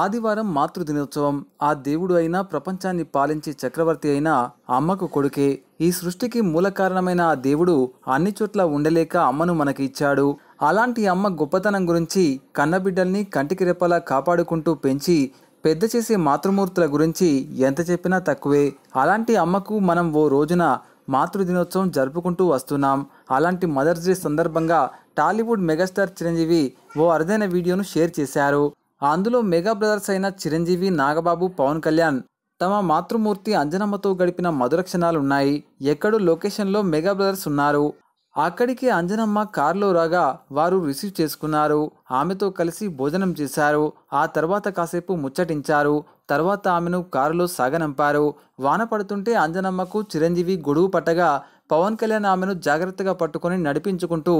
ఆదివారం మాతృదినోత్సవం ఆ దేవుడు అయినా ప్రపంచాన్ని పాలించే చక్రవర్తి అయిన అమ్మకు కొడుకే ఈ సృష్టికి మూల కారణమైన ఆ దేవుడు అన్ని చోట్ల ఉండలేక అమ్మను మనకి ఇచ్చాడు అలాంటి అమ్మ గొప్పతనం గురించి కన్నబిడ్డల్ని కంటికి రెప్పలా కాపాడుకుంటూ పెంచి పెద్ద చేసే మాతృమూర్తుల గురించి ఎంత చెప్పినా తక్కువే అలాంటి అమ్మకు మనం ఓ రోజున మాతృదినోత్సవం జరుపుకుంటూ వస్తున్నాం అలాంటి మదర్స్ డే సందర్భంగా టాలీవుడ్ మెగాస్టార్ చిరంజీవి ఓ అరుదైన వీడియోను షేర్ చేశారు అందులో మెగా బ్రదర్స్ అయిన చిరంజీవి నాగబాబు పవన్ కళ్యాణ్ తమ మాతృమూర్తి అంజనమ్మతో గడిపిన మధుర క్షణాలు ఉన్నాయి ఎక్కడు లొకేషన్లో మెగా బ్రదర్స్ ఉన్నారు అక్కడికి అంజనమ్మ కారులో రాగా వారు రిసీవ్ చేసుకున్నారు ఆమెతో కలిసి భోజనం చేశారు ఆ తర్వాత కాసేపు ముచ్చటించారు తర్వాత ఆమెను కారులో సాగనంపారు వాన పడుతుంటే అంజనమ్మకు చిరంజీవి గొడుగు పట్టగా పవన్ కళ్యాణ్ ఆమెను జాగ్రత్తగా పట్టుకొని నడిపించుకుంటూ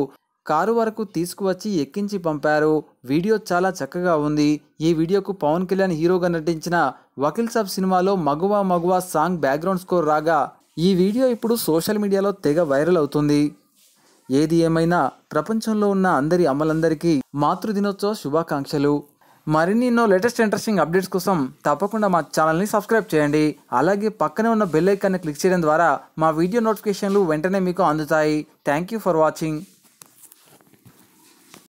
కారు వరకు తీసుకువచ్చి ఎక్కించి పంపారు వీడియో చాలా చక్కగా ఉంది ఈ వీడియోకు పవన్ కళ్యాణ్ హీరోగా నటించిన వకీల్ సాబ్ సినిమాలో మగువా మగువా సాంగ్ బ్యాక్గ్రౌండ్ స్కోర్ రాగా ఈ వీడియో ఇప్పుడు సోషల్ మీడియాలో తెగ వైరల్ అవుతుంది ఏది ఏమైనా ప్రపంచంలో ఉన్న అందరి అమ్మలందరికీ మాతృదినోత్సవ శుభాకాంక్షలు మరిన్ని ఎన్నో లేటెస్ట్ ఇంట్రెస్టింగ్ అప్డేట్స్ కోసం తప్పకుండా మా ఛానల్ని సబ్స్క్రైబ్ చేయండి అలాగే పక్కనే ఉన్న బెల్ ఐకాన్ని క్లిక్ చేయడం ద్వారా మా వీడియో నోటిఫికేషన్లు వెంటనే మీకు అందుతాయి థ్యాంక్ యూ ఫర్ వాచింగ్